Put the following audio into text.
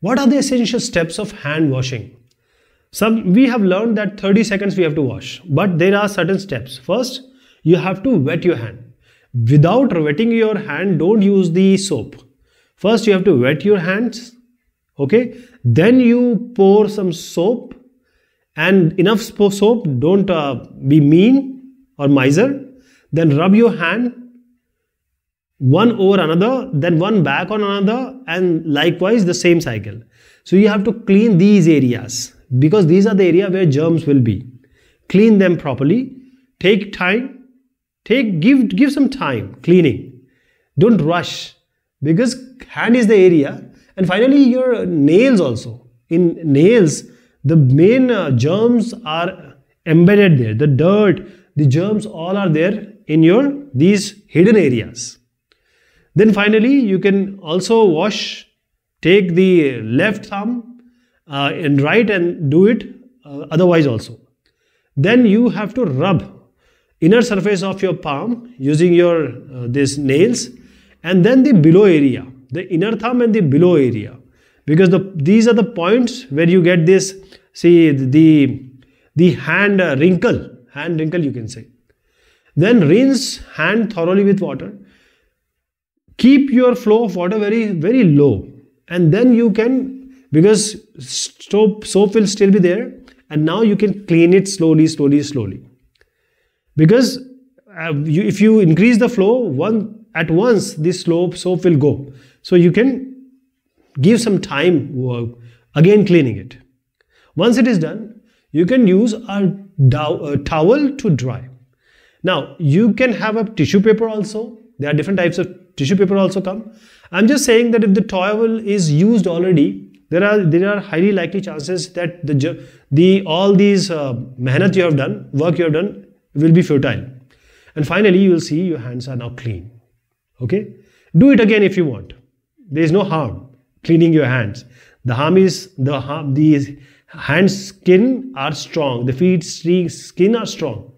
What are the essential steps of hand washing? Some, we have learned that 30 seconds we have to wash, but there are certain steps. First, you have to wet your hand. Without wetting your hand, don't use the soap. First, you have to wet your hands, okay? Then you pour some soap and enough soap, don't uh, be mean or miser. Then rub your hand one over another, then one back on another, and likewise the same cycle. So you have to clean these areas because these are the area where germs will be. Clean them properly. Take time. Take give give some time cleaning. Don't rush because hand is the area, and finally your nails also. In nails, the main uh, germs are embedded there. The dirt, the germs, all are there in your these hidden areas. Then finally, you can also wash, take the left thumb uh, and right and do it uh, otherwise also. Then you have to rub inner surface of your palm using your uh, these nails and then the below area, the inner thumb and the below area because the, these are the points where you get this, see the, the hand wrinkle, hand wrinkle you can say. Then rinse hand thoroughly with water keep your flow of water very very low and then you can because soap, soap will still be there and now you can clean it slowly slowly slowly because uh, you, if you increase the flow one at once this slope soap will go so you can give some time uh, again cleaning it once it is done you can use a, a towel to dry now you can have a tissue paper also there are different types of tissue paper also come. I'm just saying that if the towel is used already, there are there are highly likely chances that the the all these uh, mehnat you have done, work you have done, will be futile. And finally, you will see your hands are now clean. Okay, do it again if you want. There is no harm cleaning your hands. The harm is the harm. The hands skin are strong. The feet skin are strong.